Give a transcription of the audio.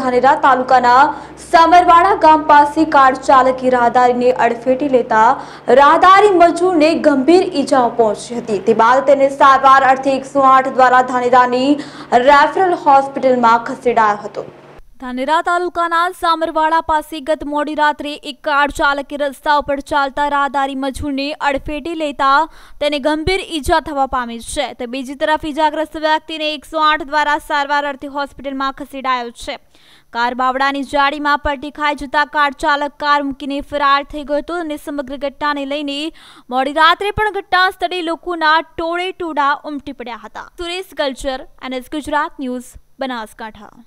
ધાનેરા તાલુકાના સમરવાડા ગામ પાસે કાર ચાલકી રાહદારીને અડફેટી લેતા રાહદારી મજૂરને ગંભીર ઈજાઓ પહોંચી હતી તે બાદ તેને સારવાર અર્થે એકસો દ્વારા ધાનેરાની રેફરલ હોસ્પિટલમાં ખસેડાયો હતો ધાનેરા તાલુકાના સામરવાડા પાસે ગત મોડી રાત્રે એક કાર ચાલકે રસ્તા ઉપર ચાલતા રાહદારી મજૂરને અડફેટી લેતા તેને ગંભીર ઈજા થવા પામી છે તો બીજી તરફ ઈજાગ્રસ્ત વ્યક્તિને એકસો દ્વારા સારવાર અર્થે હોસ્પિટલમાં ખસેડાયો છે કાર બાવડાની જાળીમાં પલટી ખાઈ જતા કાર ચાલક કાર મૂકીને ફરાર થઈ ગયો હતો અને સમગ્ર ઘટનાને લઈને મોડી રાત્રે પણ ઘટના સ્થળે લોકોના ટોળે ટોળા ઉમટી પડ્યા હતા સુરેશ કલ્ચર એનએસ ગુજરાત ન્યૂઝ બનાસકાંઠા